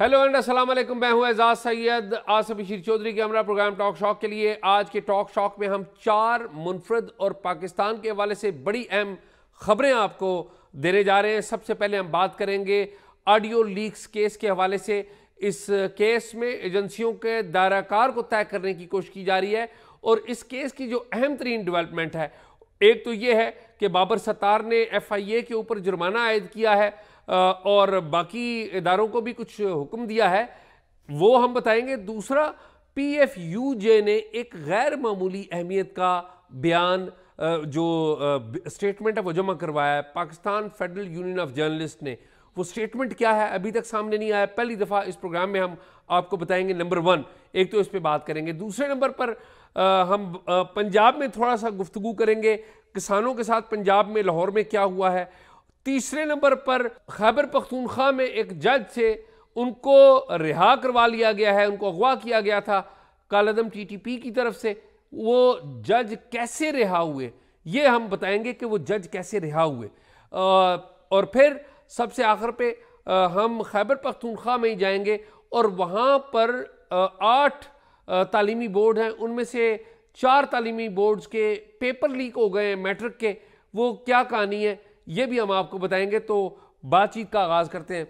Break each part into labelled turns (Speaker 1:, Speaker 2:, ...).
Speaker 1: Hello and अस्सलाम वालेकुम मैं हूं एजाज सैयद आसफ शीर चौधरी के हमारा प्रोग्राम टॉक शॉक के लिए आज के टॉक शॉक में हम चार मुनफरद और पाकिस्तान के हवाले से बड़ी अहम खबरें आपको देने जा रहे हैं सबसे पहले हम बात करेंगे ऑडियो लीक्स केस के हवाले से इस केस में एजेंसियों के दायराकार को तय करने की कोशिश की जा रही है और इस केस की जो अहम तरीन डेवलपमेंट है एक तो ये है कि बाबर सत्तार ने एफ आई ए के ऊपर जुर्माना आयद किया है और बाकी इदारों को भी कुछ हुक्म दिया है वो हम बताएंगे दूसरा पी एफ यू जे ने एक गैर मामूली अहमियत का बयान जो स्टेटमेंट है वो जमा करवाया है Pakistan Federal Union of Journalist ने वो स्टेटमेंट क्या है अभी तक सामने नहीं आया पहली दफ़ा इस प्रोग्राम में हम आपको बताएंगे नंबर वन एक तो इस पर बात करेंगे दूसरे नंबर पर आ, हम आ, पंजाब में थोड़ा सा गुफ्तु करेंगे किसानों के साथ पंजाब में लाहौर में क्या हुआ है तीसरे नंबर पर खैबर पख्तूनख्वा में एक जज से उनको रिहा करवा लिया गया है उनको अगवा किया गया था कालदम टीटीपी की तरफ से वो जज कैसे रिहा हुए ये हम बताएंगे कि वो जज कैसे रिहा हुए और फिर सबसे आखिर पे हम खैबर पख्तूनख्वा में ही जाएंगे और वहाँ पर आठ तालीमी बोर्ड हैं उनमें से चार तालीमी बोर्ड्स के पेपर लीक हो गए हैं मैट्रिक के वो क्या कहानी है ये भी हम आपको बताएंगे तो बातचीत का आगाज़ करते हैं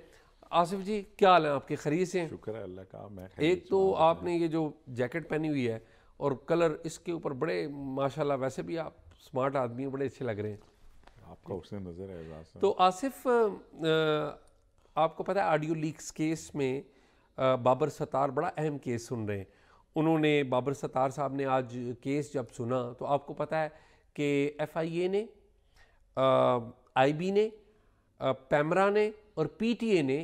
Speaker 1: आसिफ जी क्या हाल है आपके खरीद से शुक्र है अल्लाह का मैं एक तो आपने ये जो जैकेट पहनी हुई है और कलर इसके ऊपर बड़े माशाल्लाह वैसे भी आप स्मार्ट आदमी
Speaker 2: बड़े अच्छे लग रहे हैं आपका उसने नज़र है तो
Speaker 1: आसिफ आपको पता है ऑडियो लीक्स केस में बाबर सतार बड़ा अहम केस सुन रहे हैं उन्होंने बाबर सतार साहब ने आज केस जब सुना तो आपको पता है कि एफ आई ए ने आईबी ने पैमरा ने और पीटीए ने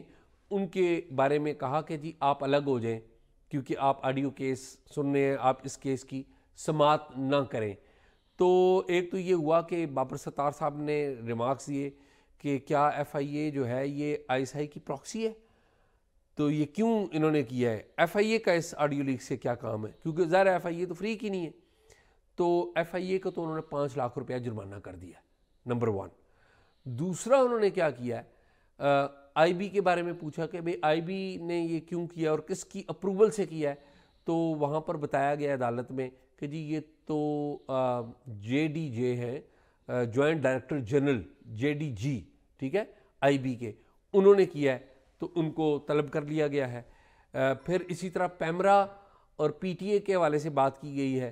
Speaker 1: उनके बारे में कहा कि जी आप अलग हो जाएं क्योंकि आप ऑडियो केस सुन रहे हैं आप इस केस की समात ना करें तो एक तो ये हुआ कि बाबर सत्तार साहब ने रिमार्क्स दिए कि क्या एफ़ आई ए जो है ये आई एस आई की प्रॉक्सी है तो ये क्यों इन्होंने किया है एफ़ आई ए का इस ऑडियो लीक से क्या काम है क्योंकि ज़ाहिर एफ़ आई ए तो फ्री की नहीं है तो एफ़ आई ए का तो उन्होंने पाँच लाख रुपया जुर्माना कर दिया नंबर वन दूसरा उन्होंने क्या किया है आईबी के बारे में पूछा कि भाई आईबी ने ये क्यों किया और किसकी अप्रूवल से किया है तो वहाँ पर बताया गया अदालत में कि जी ये तो जे डी जे हैं joint director general J D G ठीक है आईबी के उन्होंने किया है तो उनको तलब कर लिया गया है आ, फिर इसी तरह पैमरा और पीटीए के हवाले से बात की गई है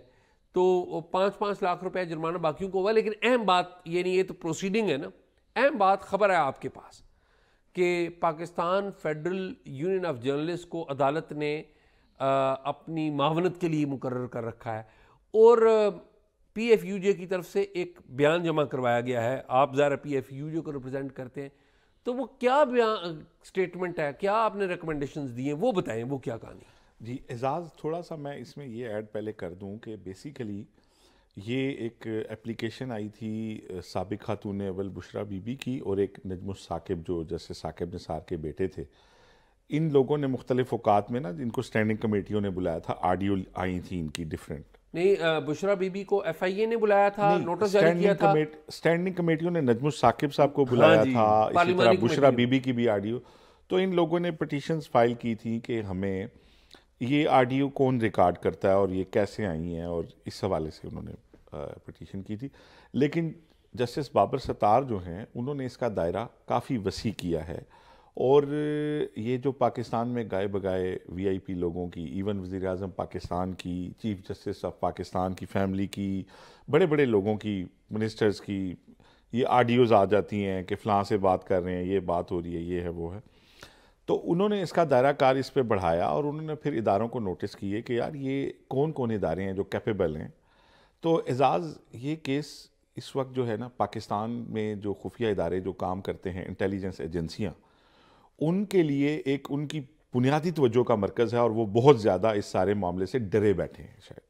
Speaker 1: तो पाँच पाँच लाख रुपए जुर्माना बाकियों को हुआ लेकिन अहम बात ये नहीं ये तो प्रोसीडिंग है ना अहम बात खबर है आपके पास कि Pakistan Federal Union of Journalist को अदालत ने आ, अपनी मावनत के लिए मुकर कर रखा है और पी एफ यू जे की तरफ से एक बयान जमा करवाया गया है आप ज़रा पी एफ यू जे को रिप्रेजेंट करते हैं तो वो क्या बयान स्टेटमेंट है क्या आपने रिकमेंडेशंस दिए वो बताएं वो क्या कहानी
Speaker 2: जी एजाज़ थोड़ा सा मैं इसमें ये ऐड पहले कर दूँ कि बेसिकली ये एक एप्लीकेशन आई थी सबक खातून अवल बुशरा बीबी की और एक नजम साकिब जो जैसे साकिब निसार के बेटे थे इन लोगों ने मुख्तलिफ अवकात में ना इनको स्टैंडिंग कमेटियों ने बुलाया था आडियो आई थी इनकी डिफरेंट
Speaker 1: नहीं बुशरा बीबी को एफआईए ने बुलाया था नोटिस जारी किया था
Speaker 2: स्टैंडिंग कमेटियों ने नजमु साकिब साहब को बुलाया हाँ था इसी तरह बुशरा बीबी की भी आडियो तो इन लोगों ने पटिशन फाइल की थी कि हमें ये आरडीओ कौन रिकॉर्ड करता है और ये कैसे आई हैं और इस हवाले से उन्होंने पटिशन की थी लेकिन जस्टिस बाबर सतार जो हैं उन्होंने इसका दायरा काफ़ी वसी किया है और ये जो पाकिस्तान में वी बगाए वीआईपी लोगों की इवन वज़ी अजम पाकिस्तान की चीफ जस्टिस ऑफ पाकिस्तान की फैमिली की बड़े बड़े लोगों की मिनिस्टर्स की ये आडियोज़ आ जाती हैं कि फ़लाँ से बात कर रहे हैं ये बात हो रही है ये है वो है तो उन्होंने इसका दायरा कार इस पर बढ़ाया और उन्होंने फिर इदारों को नोटिस किए कि यार ये कौन कौन इदारे हैं जो कैपेबल हैं तो एजाज़ ये केस इस वक्त जो है ना पाकिस्तान में जो खुफिया इदारे जो काम करते हैं इंटेलिजेंस एजेंसियाँ उनके लिए एक उनकी बुनियादी तवज्जो का मरकज़ है और वो बहुत ज़्यादा इस सारे मामले से डरे बैठे हैं शायद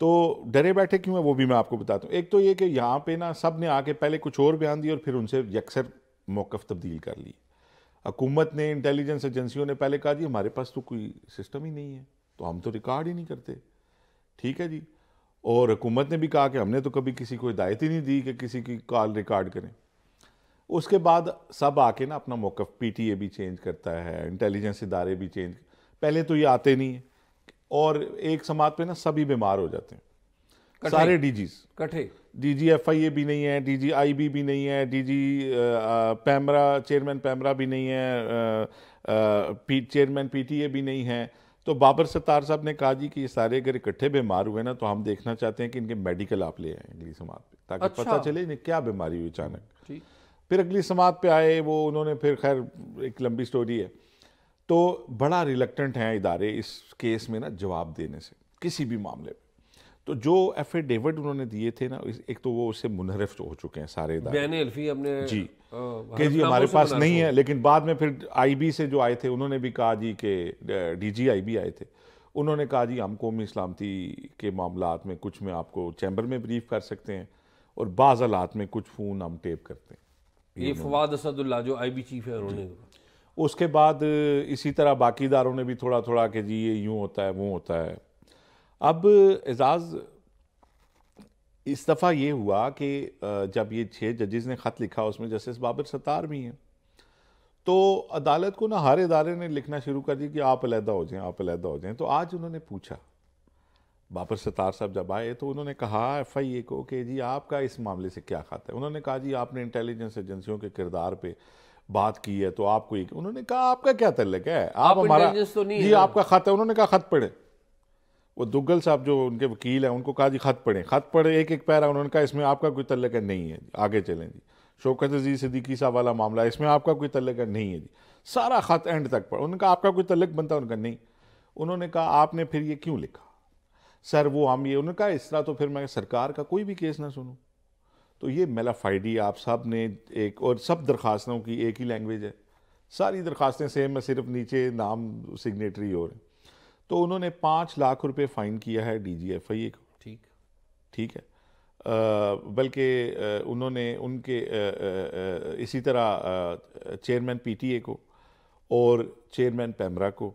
Speaker 2: तो डरे बैठे क्यों है वो भी मैं आपको बताता हूँ एक तो ये कि यहाँ पे ना सब ने आके पहले कुछ और बयान दिए और फिर उनसे यकसर मौक़ तब्दील कर लिए हुकूमत ने इंटेलिजेंस एजेंसियों ने पहले कहा जी हमारे पास तो कोई सिस्टम ही नहीं है तो हम तो रिकॉर्ड ही नहीं करते ठीक है जी और हुकूमत ने भी कहा कि हमने तो कभी किसी को हिदायत ही नहीं दी कि किसी की कॉल रिकॉर्ड करें उसके बाद सब आके ना अपना मौक़ ए भी चेंज करता है इंटेलिजेंस इदारे भी चेंज पहले तो ये आते नहीं हैं और एक समाज पे ना सभी बीमार हो जाते
Speaker 3: हैं सारे डीजीज कठे
Speaker 2: डी जी एफ आई ए भी नहीं है डी जी आई बी भी नहीं है डी जी पैमरा चेयरमैन पैमरा भी नहीं है P chairman P T A भी नहीं है तो बाबर सत्तार साहब ने कहा जी कि ये सारे अगर इकट्ठे बीमार हुए ना तो हम देखना चाहते हैं कि इनके मेडिकल आप ले आए अगली समाज पे ताकि अच्छा। पता चले इन्हें क्या बीमारी हुई अचानक फिर अगली समाज पे आए वो उन्होंने फिर खैर एक लंबी स्टोरी है तो बड़ा रिलक्टेंट हैं इदारे इस केस में ना जवाब देने से किसी भी मामले में तो जो एफिडेविट उन्होंने दिए थे ना एक तो वो उससे मुनहरफ हो चुके हैं सारे अल्फी अपने जी के जी हमारे पास नहीं है लेकिन बाद में फिर आईबी से जो आए थे उन्होंने भी कहा जी के डीजी आईबी आए थे उन्होंने कहा जी हम कौमी सलामती के मामला में कुछ में आपको चैम्बर में ब्रीफ कर सकते हैं और बाजालात में कुछ फ़ोन हम टेप करते हैं ये
Speaker 1: फवाद असदुल्ला जो बी चीफ है उन्होंने
Speaker 2: उसके बाद इसी तरह बाकीदारों ने भी थोड़ा थोड़ा कि जी ये यूँ होता है वो होता है अब एजाज़ इस दफ़ा ये हुआ कि जब ये छः जजेज़ ने ख़त लिखा उसमें जस्टिस बाबर सत्तार भी हैं तो अदालत को ना हर इदारे ने लिखना शुरू कर दिया कि आप अलहदा हो जाएं आप अलहदा हो जाएं तो आज उन्होंने पूछा बाबर सत्तार साहब जब आए तो उन्होंने कहा एफ आई ए को कि जी आपका इस मामले से क्या खाता है उन्होंने कहा जी आपने इंटेलिजेंस एजेंसियों के किरदार पर बात की है तो आपको उन्होंने कहा आपका क्या तल्लक है आप, आप हमारा तो नहीं जी आपका खत है उन्होंने कहा खत पढ़े वो दुग्गल साहब जो उनके वकील हैं उनको कहा जी खत पढ़ें खत पढ़े एक एक पैरा उन्होंने कहा इसमें आपका कोई तल्लक नहीं है आगे चलें जी शौकत अजीज सदीकी साहब वाला मामला इसमें आपका कोई तल्लक नहीं है जी सारा खत एंड तक पढ़ उनका आपका कोई तल्लक बनता उनका नहीं उन्होंने कहा आपने फिर ये क्यों लिखा सर वो हम ये उन्होंने कहा इस तरह तो फिर मैं सरकार का कोई भी केस ना सुनूँ तो ये मेलाफाइडी आप सब ने एक और सब दरखास्तों की एक ही लैंग्वेज है सारी दरखास्तें सेम है सिर्फ नीचे नाम सिग्नेटरी हो रहे हैं तो उन्होंने पाँच लाख रुपए फाइन किया है डी जी एफ आई ए को ठीक ठीक है बल्कि उन्होंने उनके आ, आ, इसी तरह चेयरमैन पीटीए को और चेयरमैन पैमरा को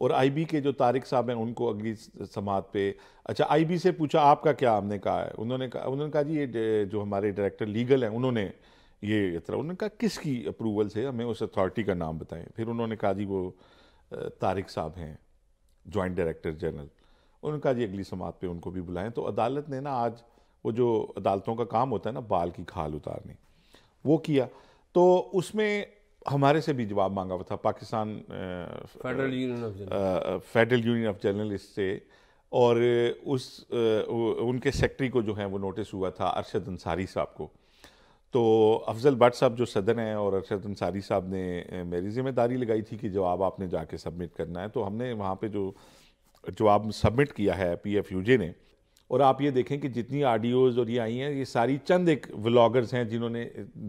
Speaker 2: और आईबी के जो तारिक साहब हैं उनको अगली समात पे अच्छा आईबी से पूछा आपका क्या हमने कहा है उन्होंने कहा उन्होंने कहा जी ये जो हमारे डायरेक्टर लीगल हैं उन्होंने ये तरह उन्होंने कहा किसकी अप्रूवल से हमें उस अथॉरिटी का नाम बताएं फिर उन्होंने कहा जी वो तारिक साहब हैं जॉइंट डायरेक्टर जनरल उनका जी अगली समाप्त पे उनको भी बुलाएं तो अदालत ने ना आज वो जो अदालतों का काम होता है ना बाल की खाल उतारनी वो किया तो उसमें हमारे से भी जवाब मांगा हुआ था Pakistan Federal Union of Federal Union of Journalist से और उस आ, उनके सेक्रेटरी को जो है वो नोटिस हुआ था अरशद अंसारी साहब को तो अफजल भट्ट साहब जो सदन हैं और अरशद अंसारी साहब ने मेरी ज़िम्मेदारी लगाई थी कि जवाब आपने जाके सबमिट करना है तो हमने वहाँ पे जो जवाब सबमिट किया है पी एफ यू जे ने और आप ये देखें कि जितनी आडियोज़ और ये आई हैं ये सारी चंद एक व्लागर्स हैं जिन्होंने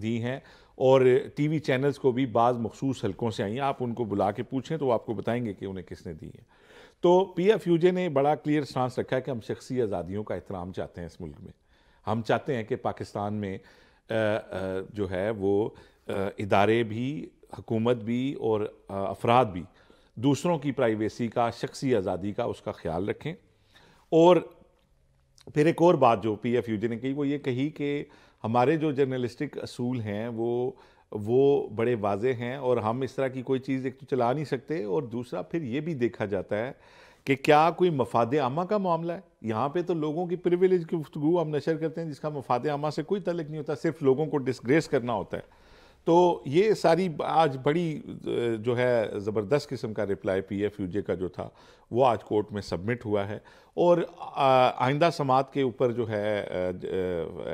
Speaker 2: दी हैं और वी चैनल्स को भी बाज़ मखसूस हलकों से आई हैं आप उनको बुला के पूछें तो वो आपको बताएंगे कि उन्हें किसने दी है तो पी एफ यू जे ने बड़ा क्लियर स्टांस रखा है कि हम शख्सी आज़ादियों का एहतराम चाहते हैं इस मुल्क में हम चाहते हैं कि पाकिस्तान में जो है वो इदारे भी हुकूमत भी और अफराद भी दूसरों की प्राइवेसी का शख्सी आज़ादी का उसका ख्याल रखें और फिर एक और बात जो पी एफ यू जी ने कही वो ये कही कि हमारे जो जर्नलिस्टिक असूल हैं वो वो बड़े वाजे हैं और हम इस तरह की कोई चीज़ एक तो चला नहीं सकते और दूसरा फिर ये भी देखा जाता है कि क्या कोई मफाद आमा का मामला है यहाँ पे तो लोगों की प्रिविलेज की गुफ्तु हम नशर करते हैं जिसका मफाद आमा से कोई तलक नहीं होता सिर्फ लोगों को डिसग्रेस करना होता है तो ये सारी आज बड़ी जो है ज़बरदस्त किस्म का reply P F U J का जो था वो आज कोर्ट में सबमिट हुआ है और आइंदा समात के ऊपर जो है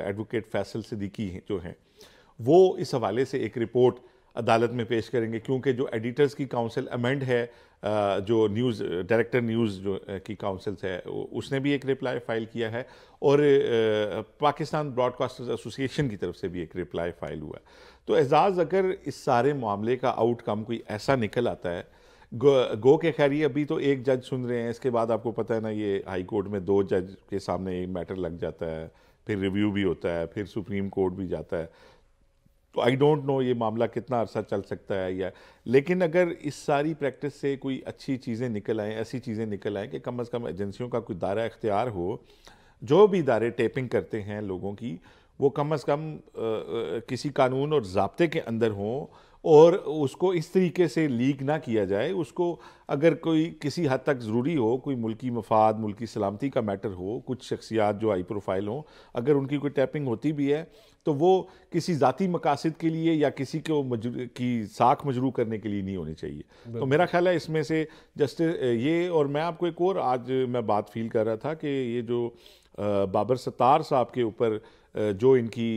Speaker 2: एडवोकेट फैसल सिद्दीकी जो हैं वो इस हवाले से एक रिपोर्ट अदालत में पेश करेंगे क्योंकि जो एडिटर्स की काउंसिल अमेंड है जो न्यूज़ डायरेक्टर न्यूज़ जो की काउंसिल्स है उसने भी एक रिप्लाई फाइल किया है और पाकिस्तान ब्रॉडकास्टर्स एसोसिएशन की तरफ से भी एक रिप्लाई फाइल हुआ तो एजाज़ अगर इस सारे मामले का आउटकम कोई ऐसा निकल आता है गो, गो के खैर ये अभी तो एक जज सुन रहे हैं इसके बाद आपको पता है ना ये हाई कोर्ट में दो जज के सामने एक मैटर लग जाता है फिर रिव्यू भी होता है फिर सुप्रीम कोर्ट भी जाता है आई डोंट नो ये मामला कितना अरसा चल सकता है या लेकिन अगर इस सारी प्रैक्टिस से कोई अच्छी चीज़ें निकल आएँ ऐसी चीज़ें निकल आएँ कि कम अज़ कम एजेंसियों का कोई दायरा इख्तियार हो जो भी इदारे टेपिंग करते हैं लोगों की वो कम अज़ कम आ, किसी कानून और जबते के अंदर हों और उसको इस तरीके से लीक ना किया जाए उसको अगर कोई किसी हद तक ज़रूरी हो कोई मुल्की मफाद मुल्की सलामती का मैटर हो कुछ शख्सियात जो हाई प्रोफाइल हों अगर उनकी कोई टैपिंग होती भी है तो वो किसी ज़ाती मकासद के लिए या किसी को की साख मजरू करने के लिए नहीं होनी चाहिए तो मेरा ख्याल है इसमें से जस्टिस ये और मैं आपको एक और आज मैं बात फील कर रहा था कि ये जो बाबर सत्तार साहब के ऊपर जो इनकी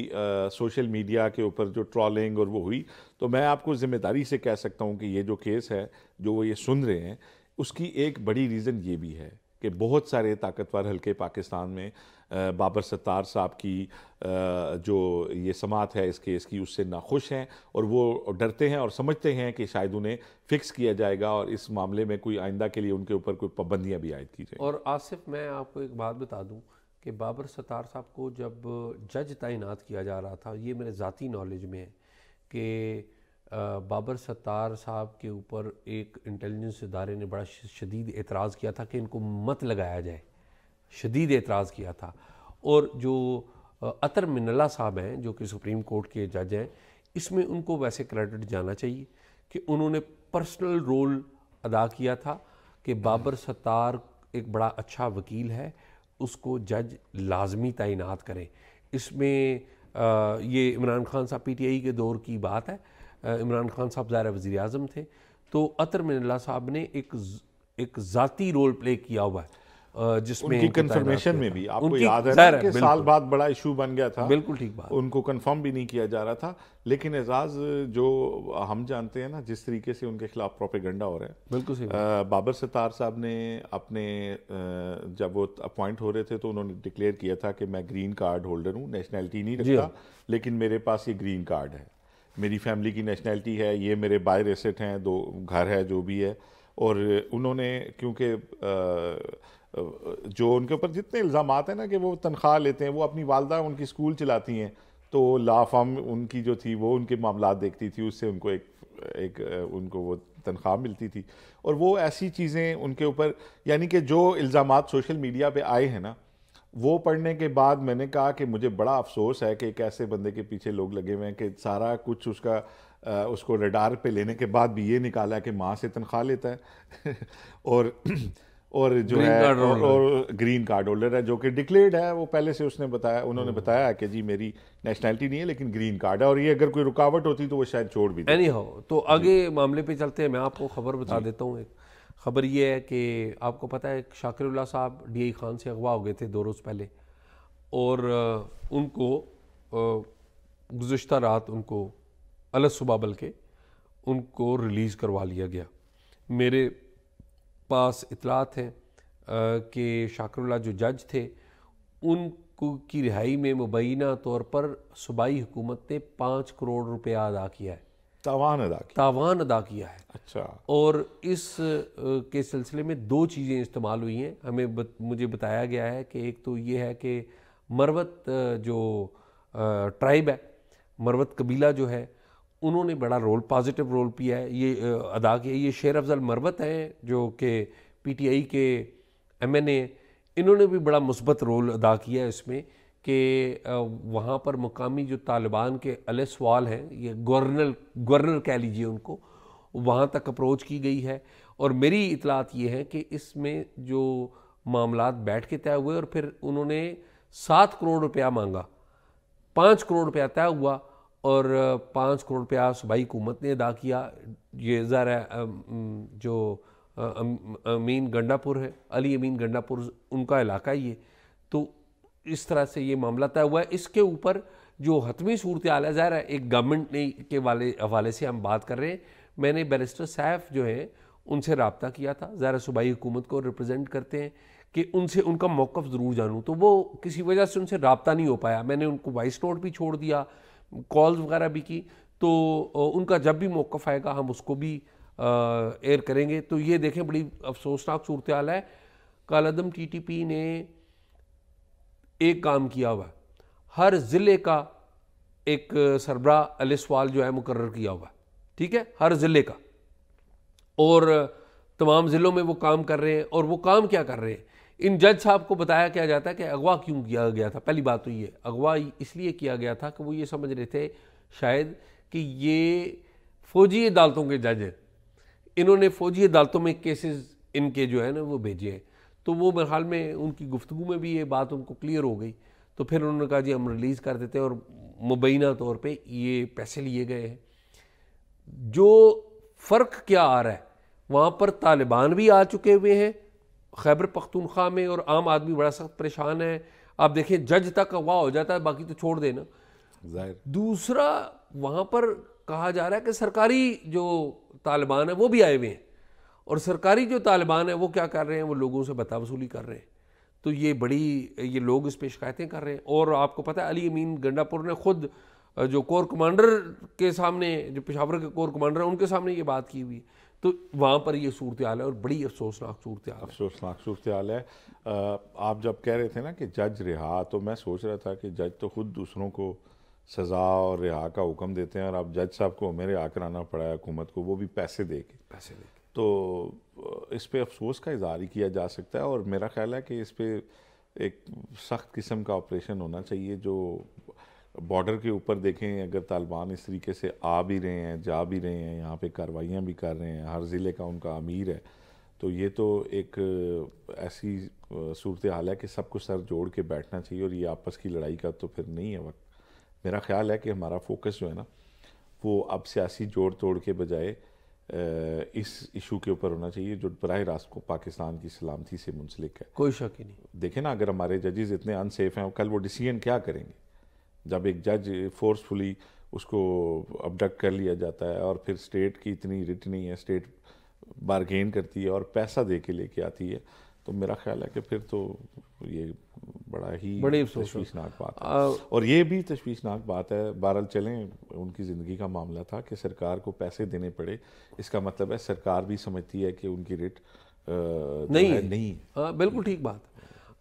Speaker 2: सोशल मीडिया के ऊपर जो ट्रॉलिंग और वो हुई तो मैं आपको ज़िम्मेदारी से कह सकता हूँ कि ये जो केस है जो वो ये सुन रहे हैं उसकी एक बड़ी रीज़न ये भी है कि बहुत सारे ताकतवर हल्के पाकिस्तान में बाबर सत्तार साहब की जो ये समात है इस केस की उससे नाखुश हैं और वो डरते हैं और समझते हैं कि शायद उन्हें फ़िक्स किया जाएगा और इस मामले में कोई आइंदा के लिए उनके ऊपर कोई पाबंदियाँ भी आयद की जाए और
Speaker 1: आसिफ मैं आपको एक बात बता दूँ कि बाबर सत्तार साहब को जब जज तैनात किया जा रहा था ये मेरे ज़ाती नॉलेज में है कि बाबर सत्तार साहब के ऊपर एक इंटेलिजेंस इदारे ने बड़ा शदीद एतराज़ किया था कि इनको मत लगाया जाए शदीद एतराज़ किया था और जो अतर मिनला साहब हैं जो कि सुप्रीम कोर्ट के जज हैं इसमें उनको वैसे क्रेडिट जाना चाहिए कि उन्होंने पर्सनल रोल अदा किया था कि बाबर सत्तार एक बड़ा अच्छा वकील है उसको जज लाजमी तैनात करें इसमें आ, ये इमरान खान साहब पी टी आई के दौर की बात है इमरान खान साहब ज़ाहिर वज़ी अजम थे तो अतर मिनला साहब ने एक एक ज़ाती रोल प्ले किया हुआ है जिसमें उनकी कंफर्मेशन में भी आपको याद है ना कि साल
Speaker 2: बाद बड़ा इशू बन गया था बिल्कुल ठीक बात उनको कंफर्म भी नहीं किया जा रहा था लेकिन एजाज जो हम जानते हैं ना जिस तरीके से उनके खिलाफ प्रोपेगंडा हो रहा है बिल्कुल सही बाबर सतार साहब ने अपने जब वो अपॉइंट हो रहे थे तो उन्होंने डिक्लेयर किया था कि मैं ग्रीन कार्ड होल्डर हूँ नेशनैलिटी नहीं रखता हाँ। लेकिन मेरे पास ये ग्रीन कार्ड है मेरी फैमिली की नेशनैलिटी है ये मेरे बायर एसेट हैं दो घर है जो भी है और उन्होंने क्योंकि जो उनके ऊपर जितने इल्ज़ाम आते हैं ना कि वो तनख्वाह लेते हैं वो अपनी वालदा उनकी स्कूल चलाती हैं तो लाफाम उनकी जो थी वो उनके मामला देखती थी उससे उनको एक एक उनको वो तनख्वाह मिलती थी और वो ऐसी चीज़ें उनके ऊपर यानी कि जो इल्ज़ाम सोशल मीडिया पर आए हैं ना वो पढ़ने के बाद मैंने कहा कि मुझे बड़ा अफसोस है कि एक ऐसे बंदे के पीछे लोग लगे हुए हैं कि सारा कुछ उसका उसको रडार पे लेने के बाद भी ये निकाला कि माँ से तनख्वाह लेता है और और जो है और, और ग्रीन कार्ड होल्डर है जो कि डिक्लेयर्ड है वो पहले से उसने बताया उन्होंने hmm. बताया कि जी मेरी नेशनैलिटी नहीं है लेकिन ग्रीन कार्ड है और ये अगर कोई रुकावट होती तो वो शायद छोड़ भी एनी हो
Speaker 1: तो आगे मामले पे चलते हैं मैं आपको खबर बता देता हूँ एक खबर ये है कि आपको पता है शाकिर साहब डी आई खान से अगवा हो गए थे दो रोज़ पहले और उनको गुज्तर रात उनको अलग सुबह बल के उनको रिलीज़ करवा लिया गया मेरे पास इतलात हैं कि शाकरुल्ला जो जज थे उनको की रिहाई में मुबैना तौर पर सूबाई हुकूमत ने पाँच करोड़ रुपया अदा किया है तावान अदा किया तावान अदा किया है अच्छा और इस के सिलसिले में दो चीज़ें इस्तेमाल हुई हैं हमें बत, मुझे बताया गया है कि एक तो ये है कि मरवत जो ट्राइब है मरवत कबीला जो है उन्होंने बड़ा रोल पॉजिटिव रोल पिया है ये अदा किया ये शेर अफजल मरवत हैं जो कि पीटीआई के एम एन इन्होंने भी बड़ा मुस्बत रोल अदा किया है इसमें कि वहाँ पर मकामी जो तालिबान के अले सवाल हैं ये गवर्नर गवर्नर कह लीजिए उनको वहाँ तक अप्रोच की गई है और मेरी इतलात ये है कि इसमें जो मामला बैठ के तय हुए और फिर उन्होंने सात करोड़ रुपया मांगा पाँच करोड़ रुपया तय हुआ और पाँच करोड़ रुपया सूबाई हुकूमत ने अदा किया ये ज़र है जो अमीन गंडापुर है अली अमीन गंडापुर उनका इलाका ये तो इस तरह से ये मामला तय हुआ है इसके ऊपर जो हतमी सूरत आल है ज़ाहिर है एक गवर्नमेंट ने के वाले हवाले से हम बात कर रहे हैं मैंने बैरिस्टर सैफ जो है उनसे रबता किया था ज़ाहिर सूबाई हुकूमत को रिप्रजेंट करते हैं कि उनसे उनका मौक़ ज़रूर जानूँ तो वो किसी वजह से उनसे रबता नहीं हो पाया मैंने उनको वाइस नोट भी छोड़ दिया कॉल्स वगैरह भी की तो उनका जब भी मौक़ आएगा हम उसको भी एयर करेंगे तो ये देखें बड़ी अफसोसनाक सूरत हाल है कालदम टी टी पी ने एक काम किया हुआ हर ज़िले का एक सरबरा अलसवाल जो है मुकर किया हुआ ठीक है हर ज़िले का और तमाम ज़िलों में वो काम कर रहे हैं और वो काम क्या कर रहे हैं इन जज साहब को बताया क्या जाता है कि अगवा क्यों किया गया था पहली बात तो ये अगवा इसलिए किया गया था कि वो ये समझ रहे थे शायद कि ये फौजी अदालतों के जज हैं इन्होंने फौजी अदालतों में केसेस इनके जो है ना वो भेजे हैं तो वो बहरहाल में उनकी गुफ्तु में भी ये बात उनको क्लियर हो गई तो फिर उन्होंने कहा जी हम रिलीज़ कर देते हैं और मुबैना तौर पर ये पैसे लिए गए हैं जो फ़र्क क्या आ रहा है वहाँ पर तालिबान भी आ चुके हुए हैं खैबर पख्तूनख्वा में और आम आदमी बड़ा सख्त परेशान है आप देखें जज तक अगवा हो जाता है बाकी तो छोड़ देना दूसरा वहाँ पर कहा जा रहा है कि सरकारी जो तालिबान है वो भी आए हुए हैं और सरकारी जो तालिबान है वो क्या कर रहे हैं वो लोगों से बता वसूली कर रहे हैं तो ये बड़ी ये लोग इस पर शिकायतें कर रहे हैं और आपको पता है अली अमीन गंडापुर ने खुद जो कोर कमांडर के सामने जो पेशावर के कोर कमांडर हैं उनके सामने ये बात की हुई
Speaker 2: है तो वहाँ पर ये सूरत हाल है और बड़ी अफसोसनाक सूरत हाल अफसोसनाक सूरत हाल है आप जब कह रहे थे ना कि जज रिहा तो मैं सोच रहा था कि जज तो ख़ुद दूसरों को सज़ा और रिहा का हुक्म देते हैं और आप जज साहब को हमें रिहा कराना पड़ा है हुकूमत को वो भी पैसे दे के पैसे दे के तो इस पर अफसोस का इजहार ही किया जा सकता है और मेरा ख्याल है कि इस पर एक सख्त किस्म का ऑपरेशन होना चाहिए जो बॉर्डर के ऊपर देखें अगर तालिबान इस तरीके से आ भी रहे हैं जा भी रहे हैं यहाँ पे कार्रवाइयाँ भी कर रहे हैं हर ज़िले का उनका अमीर है तो ये तो एक ऐसी सूरत हाल है कि सबको सर जोड़ के बैठना चाहिए और ये आपस की लड़ाई का तो फिर नहीं है वक्त मेरा ख्याल है कि हमारा फोकस जो है ना वो अब सियासी जोड़ तोड़ के बजाय इस इशू के ऊपर होना चाहिए जो बरह रास्त को पाकिस्तान की सलामती से मुंसलिक है कोई शक ही नहीं देखें ना अगर हमारे जजेज़ इतने अनसेफ हैं कल वो डिसीजन क्या करेंगे जब एक जज फोर्सफुली उसको अबडक्ट कर लिया जाता है और फिर स्टेट की इतनी रिट नहीं है स्टेट बारगेन करती है और पैसा दे के लेके आती है तो मेरा ख्याल है कि फिर तो ये बड़ा ही बड़ी तशवीशनाक बात है आ, और ये भी तशवीशनाक बात है बहरल चलें उनकी ज़िंदगी का मामला था कि सरकार को पैसे देने पड़े इसका मतलब है सरकार भी समझती है कि उनकी रेट नहीं नहीं, नहीं। हाँ, बिल्कुल ठीक बात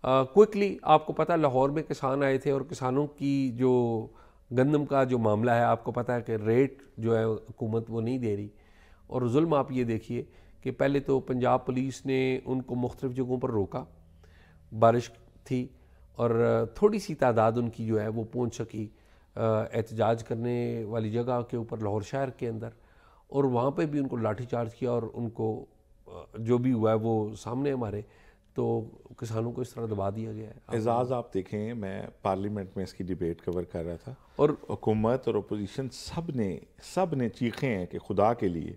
Speaker 1: क्विकली uh, आपको पता है लाहौर में किसान आए थे और किसानों की जो गंदम का जो मामला है आपको पता है कि रेट जो है हुकूमत वो नहीं दे रही और जुल्म आप ये देखिए कि पहले तो पंजाब पुलिस ने उनको मुख्तलिफ़ जगहों पर रोका बारिश थी और थोड़ी सी तादाद उनकी जो है वो पहुंच सकी एहतजाज करने वाली जगह के ऊपर लाहौर शहर के अंदर और वहाँ पर भी उनको लाठी चार्ज किया और उनको जो भी हुआ है वो सामने हमारे तो किसानों को इस तरह दबा दिया गया
Speaker 2: है एजाज़ आप देखें मैं पार्लियामेंट में इसकी डिबेट कवर कर रहा था और हुकूमत और अपोजिशन सब ने सब ने चीखे हैं कि खुदा के लिए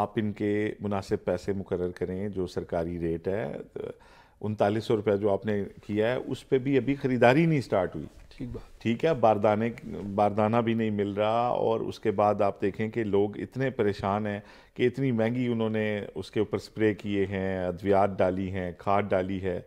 Speaker 2: आप इनके मुनासिब पैसे मुकर करें जो सरकारी रेट है उनतालीस सौ रुपया जो आपने किया है उस पर भी अभी ख़रीदारी नहीं स्टार्ट हुई ठीक बात ठीक है बारदाने बारदाना भी नहीं मिल रहा और उसके बाद आप देखें कि लोग इतने परेशान हैं कि इतनी महंगी उन्होंने उसके ऊपर स्प्रे किए हैं अद्वियात डाली हैं खाद डाली है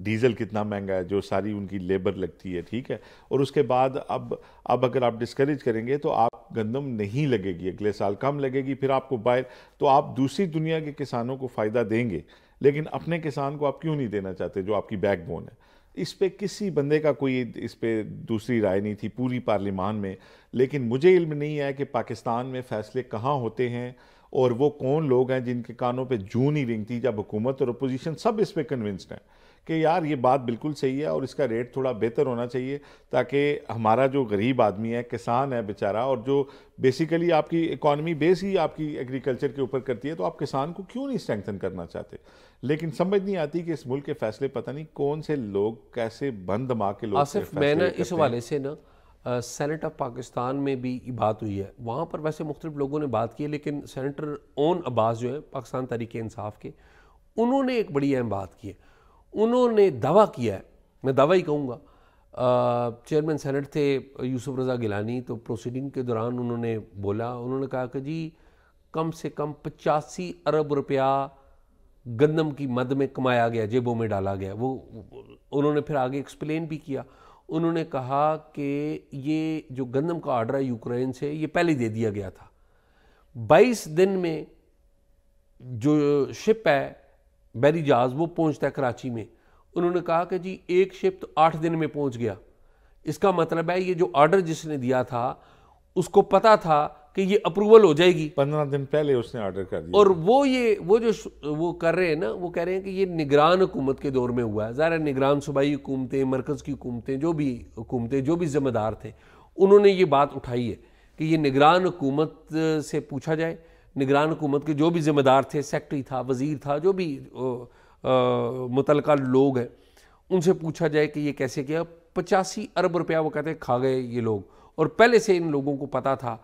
Speaker 2: डीज़ल कितना महंगा है जो सारी उनकी लेबर लगती है ठीक है और उसके बाद अब अब अगर आप डिस्करेज करेंगे तो आप गंदम नहीं लगेगी अगले साल कम लगेगी फिर आपको बाहर तो आप दूसरी दुनिया के किसानों को फ़ायदा देंगे लेकिन अपने किसान को आप क्यों नहीं देना चाहते जो आपकी बैकबोन है इस पर किसी बंदे का कोई इस पर दूसरी राय नहीं थी पूरी पार्लियामान में लेकिन मुझे इल्म नहीं है कि पाकिस्तान में फ़ैसले कहाँ होते हैं और वो कौन लोग हैं जिनके कानों पे जू नहीं रिंगती जब हुकूमत और अपोजिशन सब इस पर कन्विंस्ड हैं कि यार ये बात बिल्कुल सही है और इसका रेट थोड़ा बेहतर होना चाहिए ताकि हमारा जो गरीब आदमी है किसान है बेचारा और जो बेसिकली आपकी इकॉनमी बेस ही आपकी एग्रीकल्चर के ऊपर करती है तो आप किसान को क्यों नहीं स्ट्रेंथन करना चाहते लेकिन समझ नहीं आती कि इस मुल्क के फैसले पता नहीं कौन से लोग कैसे बंद दमा के लोग मैंने मैं ना इस हवाले से ना सेनेट
Speaker 1: ऑफ पाकिस्तान में भी बात हुई है वहाँ पर वैसे मुख्तलिफ लोगों ने बात की है लेकिन सेनेटर ओन अब्बास जो है पाकिस्तान तरीके इंसाफ के उन्होंने एक बड़ी अहम बात की है उन्होंने दावा किया है मैं दावा ही कहूँगा चेयरमैन सेनेट थे यूसुफ रज़ा गिलानी तो प्रोसीडिंग के दौरान उन्होंने बोला उन्होंने कहा कि जी कम से कम पचासी अरब रुपया गंदम की मद में कमाया गया जेबों में डाला गया वो उन्होंने फिर आगे एक्सप्लेन भी किया उन्होंने कहा कि ये जो गंदम का ऑर्डर है यूक्रेन से ये पहले दे दिया गया था 22 दिन में जो शिप है बैरी जहाज़ वो पहुँचता है कराची में उन्होंने कहा कि जी एक शिप तो आठ दिन में पहुँच गया इसका मतलब है ये जो ऑर्डर जिसने दिया था उसको पता था कि ये अप्रूवल हो जाएगी पंद्रह दिन पहले उसने ऑर्डर कर दिया और वो ये वो जो वो कर रहे हैं ना वो कह रहे हैं कि ये निगरान हुकूमत के दौर में हुआ है ज़ाहिर निगरान सूबाई हुकूमतें मरकज़ की हुकूमतें जो भी हुकूमतें जो भी ज़िम्मेदार थे उन्होंने ये बात उठाई है कि ये निगरान हुकूमत से पूछा जाए निगरान हुकूमत के जो भी ज़िम्मेदार थे सेक्रटरी था वज़ीर था जो भी मुतल लोग हैं उनसे पूछा जाए कि ये कैसे किया पचासी अरब रुपया वो कहते हैं खा गए ये लोग और पहले से इन लोगों को पता था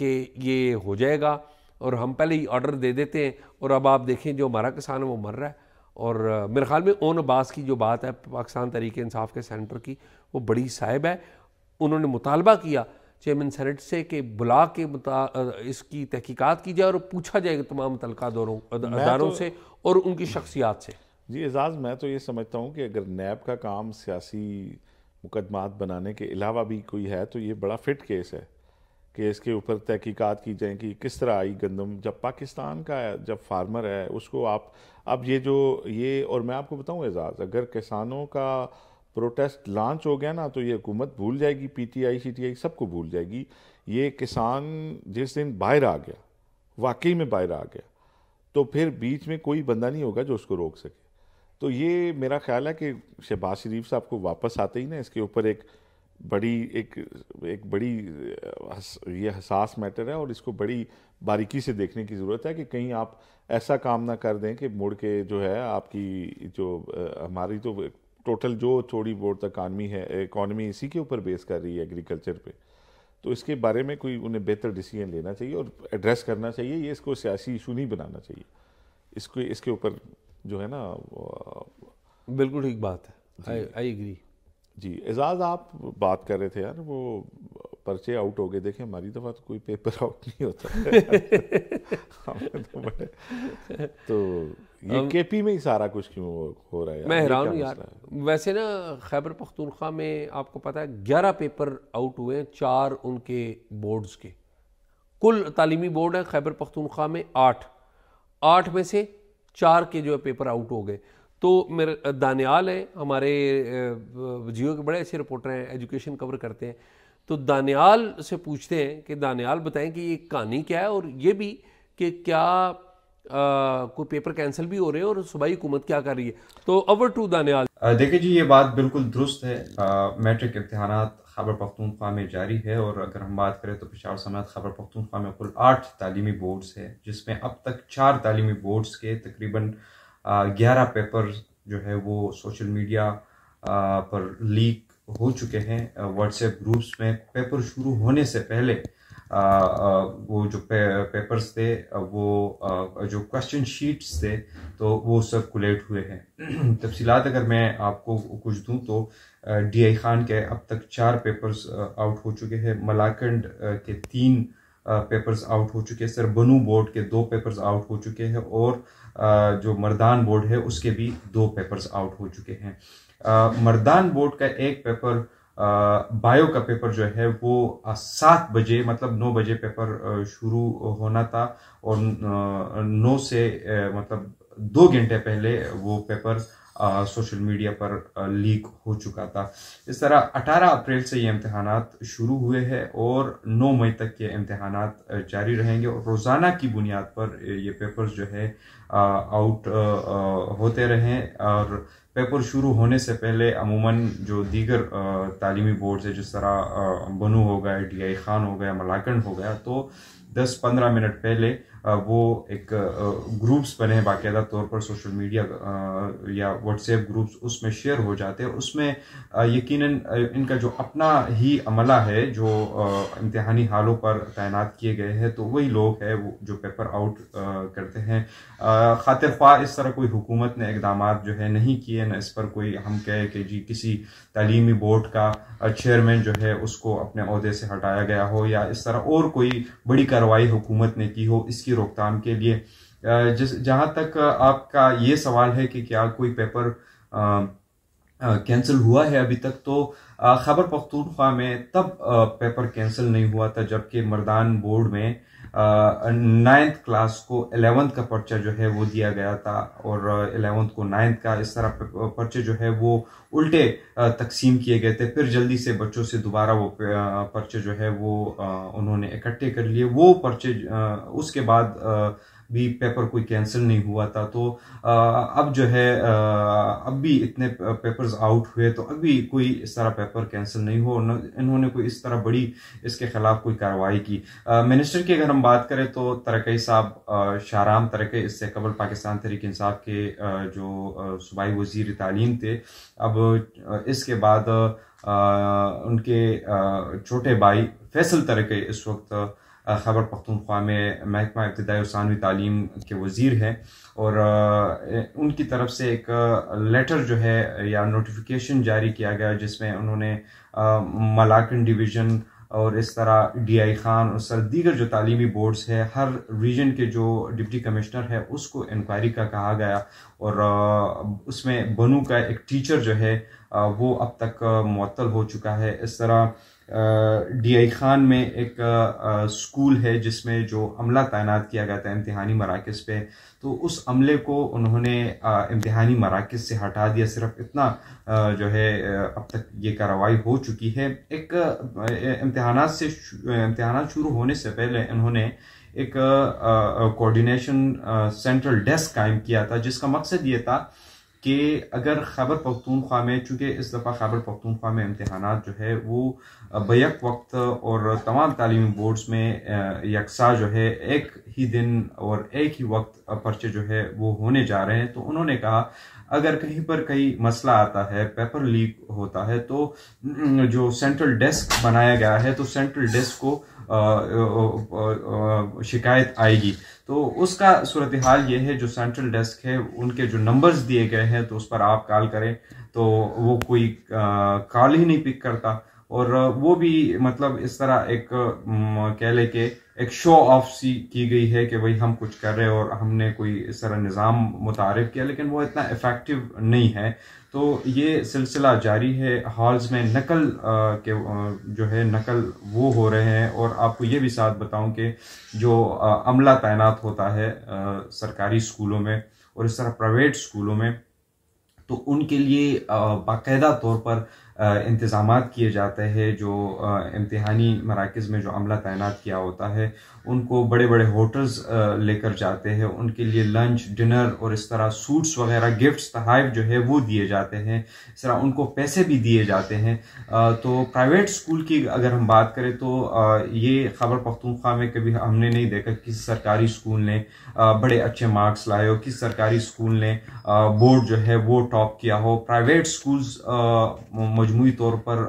Speaker 1: कि ये हो जाएगा और हम पहले ही ऑर्डर दे देते हैं और अब आप देखें जो हमारा किसान है वो मर रहा है और मेरे ख्याल में ओन अब्बास की जो बात है पाकिस्तान तरीके इंसाफ के सेंटर की वो बड़ी साहिब है उन्होंने मुतालबा किया चेयरमैन सेनेट से के बुला के इसकी तहकीकात की जाए और पूछा
Speaker 2: जाएगा तमाम तलका दौरों अदारों तो, से और उनकी शख्सियात से जी एजाज़ मैं तो ये समझता हूँ कि अगर नैब का काम सियासी मुकदमात बनाने के अलावा भी कोई है तो ये बड़ा फिट केस है कि इसके ऊपर तहकीकात की जाए कि किस तरह आई गंदम जब पाकिस्तान का जब फार्मर है उसको आप अब ये जो ये और मैं आपको बताऊँ एजाज़ अगर किसानों का प्रोटेस्ट लॉन्च हो गया ना तो ये हुकूमत भूल जाएगी पीटीआई सीटीआई सबको भूल जाएगी ये किसान जिस दिन बाहर आ गया वाकई में बाहर आ गया तो फिर बीच में कोई बंदा नहीं होगा जो उसको रोक सके तो ये मेरा ख्याल है कि शहबाज शरीफ साहब को वापस आते ही ना इसके ऊपर एक बड़ी एक एक बड़ी ये हसास मैटर है और इसको बड़ी बारीकी से देखने की ज़रूरत है कि कहीं आप ऐसा काम ना कर दें कि मुड़ के जो है आपकी जो हमारी तो टोटल जो थोड़ी बहुत इकानमी है इकानमी इसी के ऊपर बेस कर रही है एग्रीकल्चर पे तो इसके बारे में कोई उन्हें बेहतर डिसीजन लेना चाहिए और एड्रेस करना चाहिए ये इसको सियासी इशू नहीं बनाना चाहिए इसको इसके ऊपर जो है ना बिल्कुल ठीक बात है आई एग्री जी एजाज आप बात कर रहे थे यार वो पर्चे आउट हो गए देखें हमारी दफ़ा तो कोई पेपर आउट नहीं होता तो, तो, ये के पी में ही सारा कुछ क्यों हो रहा है मैं हैरान हूँ यार
Speaker 1: वैसे ना खैबर पख्तूनख्वा में आपको पता है
Speaker 2: ग्यारह पेपर आउट
Speaker 1: हुए हैं चार उनके बोर्ड्स के कुल तालीमी बोर्ड है खैबर पख्तूनख्वा में आठ आठ में से चार के जो है पेपर आउट हो गए तो मेरे दानियाल हैं हमारे जियो के बड़े अच्छे रिपोर्टर हैं एजुकेशन कवर करते हैं तो दानियाल से पूछते हैं कि दानियाल बताएं कि ये कहानी क्या है और ये भी कि क्या कोई पेपर कैंसिल भी हो रहे हैं और सूबाई हुकूमत क्या कर रही है तो ओवर टू दानियाल देखिए जी ये
Speaker 3: बात बिल्कुल दुरुस्त है मैट्रिक इम्तहान खबर पख्तूनख्वा में जारी है और अगर हम बात करें तो पिछाड़ समात खबर पख्तूनख्वा में कुल आठ तालीमी बोर्ड्स हैं जिसमें अब तक चार तालीमी बोर्ड्स के तकरीबन ग्यारह पेपर जो है वो सोशल मीडिया पर लीक हो चुके हैं व्हाट्सएप ग्रुप्स में पेपर शुरू होने से पहले आ, आ, वो जो पे, पेपर्स थे वो आ, जो क्वेश्चन शीट्स थे तो वो सर्कुलेट हुए हैं तफसीत अगर मैं आपको कुछ दूं तो डी आई खान के अब तक चार पेपर्स आउट हो चुके हैं मलाकंड के तीन पेपर्स आउट हो चुके हैं सरबनू बोर्ड के दो पेपर्स आउट हो चुके हैं और जो मर्दान बोर्ड है उसके भी दो पेपर्स आउट हो चुके हैं मर्दान बोर्ड का एक पेपर बायो का पेपर जो है वो सात बजे मतलब नौ बजे पेपर शुरू होना था और नौ से मतलब दो घंटे पहले वो पेपर सोशल मीडिया पर लीक हो चुका था इस तरह 18 अप्रैल से ये इम्तहान शुरू हुए हैं और 9 मई तक ये इम्तहान जारी रहेंगे और रोज़ाना की बुनियाद पर ये पेपर्स जो है आउट होते रहें और पेपर शुरू होने से पहले अमूमन जो दीगर तालीमी बोर्ड है जिस तरह बनू हो गया डी आई खान हो गया मलाकंड हो गया तो 10-15 मिनट पहले वो एक ग्रुप्स बने हैं बाकायदा तौर पर सोशल मीडिया या व्हाट्सएप ग्रुप्स उसमें शेयर हो जाते हैं उसमें यकीनन इनका जो अपना ही अमला है जो इम्तहानी हालों पर तैनात किए गए हैं तो वही लोग हैं वो जो पेपर आउट करते हैं खातिर ख्वा इस तरह कोई हुकूमत ने इकदाम जो है नहीं किए ना इस पर कोई हम कहे कि जी किसी तलीमी बोर्ड का चेयरमैन जो है उसको अपने अहदे से हटाया गया हो या इस तरह और कोई बड़ी कार्रवाई हुकूमत ने की हो इसकी रोकथाम के लिए जिस जहाँ तक आपका ये सवाल है कि क्या कोई पेपर कैंसिल हुआ है अभी तक तो खबर पख्तूनख्वा में तब पेपर कैंसिल नहीं हुआ था जबकि मरदान बोर्ड में नाइन्थ क्लास को एलेवंथ का पर्चा जो है वो दिया गया था और एलेवंथ को नाइन्थ का इस तरह पर्चे जो है वो उल्टे तकसीम किए गए थे फिर जल्दी से बच्चों से दोबारा वो पर्चे जो है वो उन्होंने इकट्ठे कर लिए वो पर्चे उसके बाद भी पेपर कोई कैंसिल नहीं हुआ था तो अब जो है अब भी इतने पेपर्स आउट हुए तो अभी कोई इस तरह पेपर कैंसिल नहीं हो इन्होंने कोई इस तरह बड़ी इसके खिलाफ कोई कार्रवाई की मिनिस्टर की अगर हम बात करें तो तरकई साहब शाहराम तरकई इससे कबल पाकिस्तान तहरीक इंसाफ के जो सूबाई वजीर तालीम थे अब इसके बाद उनके छोटे भाई फैसल तरकई इस वक्त खैबर पख्तूनख्वा में महकमा इब्तदाई और सानवी तालीम के वज़ी हैं और उनकी तरफ से एक लेटर जो है या नोटिफिकेशन जारी किया गया जिसमें उन्होंने मलाकन डिवीज़न और इस तरह डी आई खान और सर दीगर जो तालीमी बोर्ड्स है हर रीजन के जो डिप्टी कमिश्नर है उसको इंक्वायरी का कहा गया और उसमें बनू का एक टीचर जो है वो अब तक मअतल हो चुका है इस तरह डी खान में एक स्कूल है जिसमें जो अमला तैनात किया गया था इम्तहानी मराकज़ पे तो उस अमले को उन्होंने इम्तहानी मराकज़ से हटा दिया सिर्फ इतना जो है अब तक ये कार्रवाई हो चुकी है एक इम्तहान से इम्तहान शुरू होने से पहले उन्होंने एक कोऑर्डिनेशन सेंट्रल डेस्क कायम किया था जिसका मकसद ये था कि अगर खैबर पखतूनख्वा में चूँकि इस दफ़ा खैबर पखतूनख्वा में इम्तहान जो है वो बैक वक्त और तमाम तलीमी बोर्ड्स में यकसा जो है एक ही दिन और एक ही वक्त पर्चे जो है वो होने जा रहे हैं तो उन्होंने कहा अगर कहीं पर कहीं मसला आता है पेपर लीक होता है तो जो सेंट्रल डेस्क बनाया गया है तो सेंट्रल डेस्क को शिकायत आएगी तो उसका सूरत हाल ये है जो सेंट्रल डेस्क है उनके जो नंबर्स दिए गए हैं तो उस पर आप कॉल करें तो वो कोई कॉल ही नहीं पिक करता और वो भी मतलब इस तरह एक कह लें कि एक शो ऑफ सी की गई है कि भाई हम कुछ कर रहे हैं और हमने कोई इस तरह निज़ाम मुतारफ़ किया लेकिन वो इतना इफ़ेक्टिव नहीं है तो ये सिलसिला जारी है हॉल्स में नकल आ, के जो है नकल वो हो रहे हैं और आपको ये भी साथ बताऊं कि जो आ, अमला तैनात होता है आ, सरकारी स्कूलों में और इस तरह प्राइवेट स्कूलों में तो उनके लिए बाकायदा तौर पर इंतज़ाम किए जाते हैं जो इम्तहानी मराकज़ में जो अमला तैनात किया होता है उनको बड़े बड़े होटल्स लेकर जाते हैं उनके लिए लंच डिनर और इस तरह सूट्स वगैरह गिफ्ट्स तहफ जो है वो दिए जाते हैं इस तरह उनको पैसे भी दिए जाते हैं तो प्राइवेट स्कूल की अगर हम बात करें तो ये खबर पख्तूनख्वा में कभी हमने नहीं देखा किस सरकारी स्कूल ने बड़े अच्छे मार्क्स लाए हो किस सरकारी स्कूल ने बोर्ड जो है वो टॉप किया हो प्राइवेट स्कूल्स मजमू तौर पर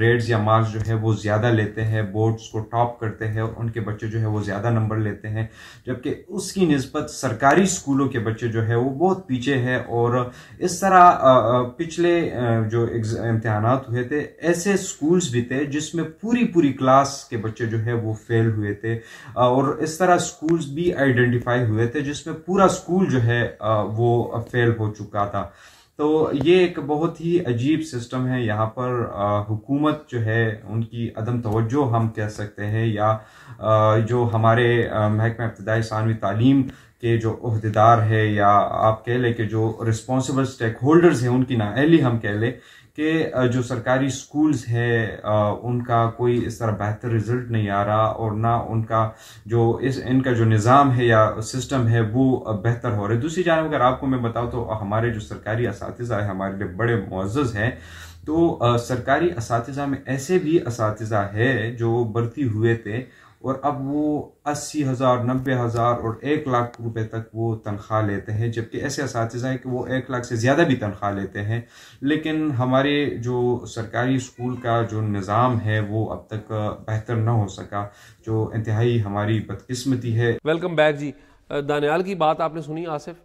Speaker 3: ग्रेड्स या मार्क्स जो है वो ज़्यादा लेते हैं बोर्ड्स को टॉप करते हैं उनके बच्चे जो है वो ज़्यादा नंबर लेते हैं जबकि उसकी नस्बत सरकारी स्कूलों के बच्चे जो है वो बहुत पीछे है और इस तरह पिछले जो इम्तहान हुए थे ऐसे स्कूल्स भी थे जिसमें पूरी पूरी क्लास के बच्चे जो है वो फेल हुए थे और इस तरह स्कूल्स भी आइडेंटिफाई हुए थे जिसमें पूरा स्कूल जो है वो फेल हो चुका था तो ये एक बहुत ही अजीब सिस्टम है यहाँ पर आ, हुकूमत जो है उनकी अदम तवज्जो हम कह सकते हैं या आ, जो हमारे महकमा इब्तदाई सानवी तालीम के जो अहदेदार है या आप कह लें कि जो रिस्पॉन्सिबल स्टेक होल्डर्स हैं उनकी नाअली हम कह लें कि जो सरकारी स्कूल्स है उनका कोई इस तरह बेहतर रिजल्ट नहीं आ रहा और ना उनका जो इस इनका जो निज़ाम है या सिस्टम है वो बेहतर हो रहा है दूसरी जानब अगर आपको मैं बताऊँ तो हमारे जो सरकारी इस है हमारे लिए बड़े मुआज़ हैं तो सरकारी इस में ऐसे भी इस है जो बढ़ती हुए थे और अब वो अस्सी हज़ार नब्बे हज़ार और एक लाख रुपए तक वो तनख्वाह लेते हैं जबकि ऐसे इस हैं कि वो एक लाख से ज़्यादा भी तनख्वाह लेते हैं लेकिन हमारे जो सरकारी स्कूल का जो निज़ाम है वो अब तक बेहतर ना हो सका जो इंतहाई हमारी बदकस्मती है वेलकम बैक जी
Speaker 1: दानियाल की बात आपने सुनी आसिफ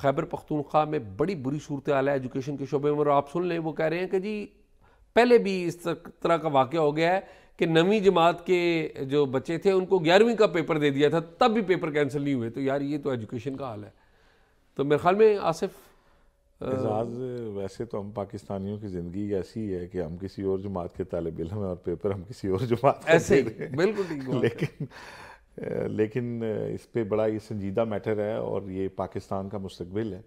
Speaker 1: खैबर पख्तूनख्वा में बड़ी बुरी सूरत आला है एजुकेशन के शोबे में और आप सुन लें वो कह रहे हैं कि जी पहले भी इस तरह का वाक़ हो गया है कि नवी जमात के जो बच्चे थे उनको ग्यारहवीं का पेपर दे दिया था तब भी पेपर कैंसिल नहीं हुए तो यार ये तो एजुकेशन का हाल है तो मेरे ख्याल में आसिफ एजाज
Speaker 2: वैसे तो हम पाकिस्तानियों की ज़िंदगी ऐसी है कि हम किसी और जमात के तालब इलम हैं और पेपर हम किसी और जमात ऐसे बिल्कुल लेकिन लेकिन इस पर बड़ा ये संजीदा मैटर है और ये पाकिस्तान का मुस्तबिल है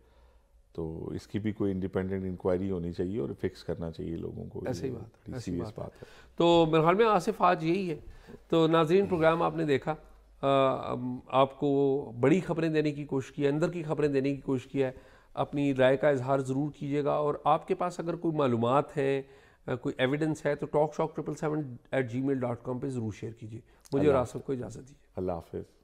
Speaker 2: तो इसकी भी कोई इंडिपेंडेंट इंक्वायरी होनी चाहिए और फिक्स करना चाहिए लोगों को ऐसी ही बात ऐसी बात, बात है तो मेरे
Speaker 1: ख्याल में आसिफ आज यही है तो नाजरीन प्रोग्राम आपने देखा आ, आपको बड़ी खबरें देने की कोशिश की है अंदर की खबरें देने की कोशिश की है अपनी राय का इजहार ज़रूर कीजिएगा और आपके पास अगर कोई मालूम है कोई एविडेंस है तो talk shock triple seven eight G mail dot com पर ज़रूर शेयर कीजिए मुझे और आसफ को इजाज़त दीजिए
Speaker 2: अल्लाह हाफिज़